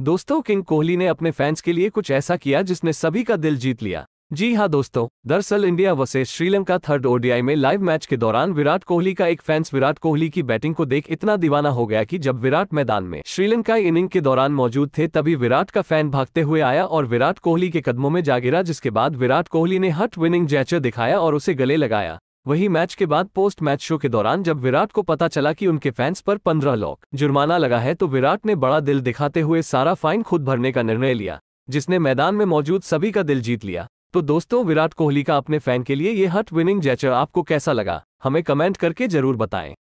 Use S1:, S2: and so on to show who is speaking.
S1: दोस्तों किंग कोहली ने अपने फैंस के लिए कुछ ऐसा किया जिसने सभी का दिल जीत लिया जी हाँ दोस्तों दरअसल इंडिया वसे श्रीलंका थर्ड ओडीआई में लाइव मैच के दौरान विराट कोहली का एक फैंस विराट कोहली की बैटिंग को देख इतना दीवाना हो गया कि जब विराट मैदान में श्रीलंका इनिंग के दौरान मौजूद थे तभी विराट का फैन भागते हुए आया और विराट कोहली के कदमों में जा गिरा जिसके बाद विराट कोहली ने हट विनिंग जैचर दिखाया और उसे गले लगाया वही मैच के बाद पोस्ट मैच शो के दौरान जब विराट को पता चला कि उनके फैंस पर पंद्रह लॉक जुर्माना लगा है तो विराट ने बड़ा दिल दिखाते हुए सारा फाइन खुद भरने का निर्णय लिया जिसने मैदान में मौजूद सभी का दिल जीत लिया तो दोस्तों विराट कोहली का अपने फैन के लिए ये हट विनिंग जैचर आपको कैसा लगा हमें कमेंट करके जरूर बताएं